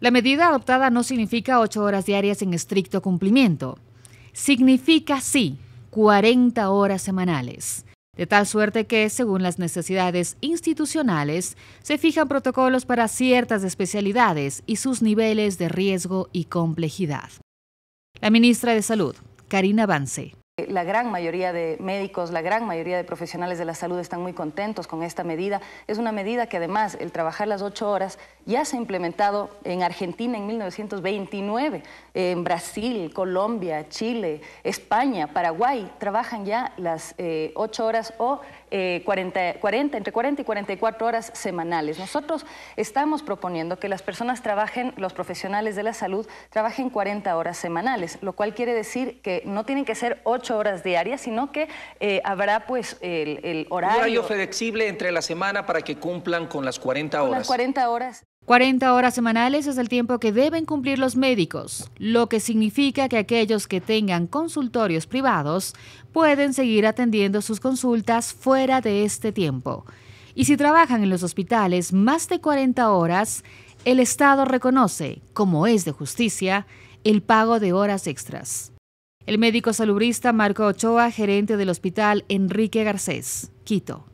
La medida adoptada no significa ocho horas diarias en estricto cumplimiento. Significa, sí, 40 horas semanales. De tal suerte que, según las necesidades institucionales, se fijan protocolos para ciertas especialidades y sus niveles de riesgo y complejidad. La ministra de Salud, Karina Vance, la gran mayoría de médicos, la gran mayoría de profesionales de la salud están muy contentos con esta medida. Es una medida que además el trabajar las ocho horas ya se ha implementado en Argentina en 1929, en Brasil, Colombia, Chile, España, Paraguay, trabajan ya las 8 eh, ocho horas o 40, eh, entre 40 y 44 horas semanales. Nosotros estamos proponiendo que las personas trabajen, los profesionales de la salud, trabajen 40 horas semanales, lo cual quiere decir que no tienen que ser ocho horas diarias, sino que eh, habrá pues el, horario... flexible entre la semana para que cumplan con las 40 horas. Con las 40 horas. 40 horas semanales es el tiempo que deben cumplir los médicos, lo que significa que aquellos que tengan consultorios privados pueden seguir atendiendo sus consultas fuera de este tiempo. Y si trabajan en los hospitales más de 40 horas, el Estado reconoce, como es de justicia, el pago de horas extras. El médico salubrista Marco Ochoa, gerente del hospital Enrique Garcés, Quito.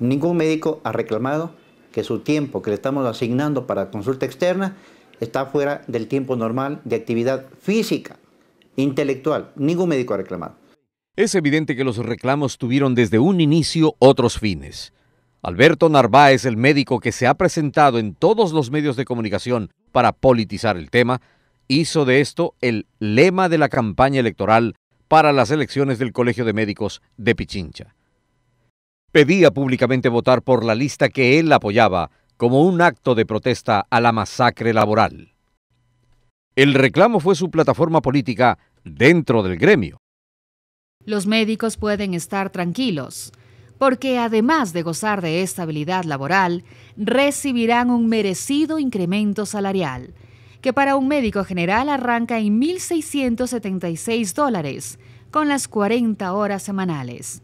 Ningún médico ha reclamado que su tiempo que le estamos asignando para consulta externa está fuera del tiempo normal de actividad física, intelectual. Ningún médico ha reclamado. Es evidente que los reclamos tuvieron desde un inicio otros fines. Alberto Narváez, el médico que se ha presentado en todos los medios de comunicación para politizar el tema, hizo de esto el lema de la campaña electoral para las elecciones del Colegio de Médicos de Pichincha. Pedía públicamente votar por la lista que él apoyaba como un acto de protesta a la masacre laboral. El reclamo fue su plataforma política dentro del gremio. Los médicos pueden estar tranquilos, porque además de gozar de estabilidad laboral, recibirán un merecido incremento salarial que para un médico general arranca en 1.676 dólares con las 40 horas semanales.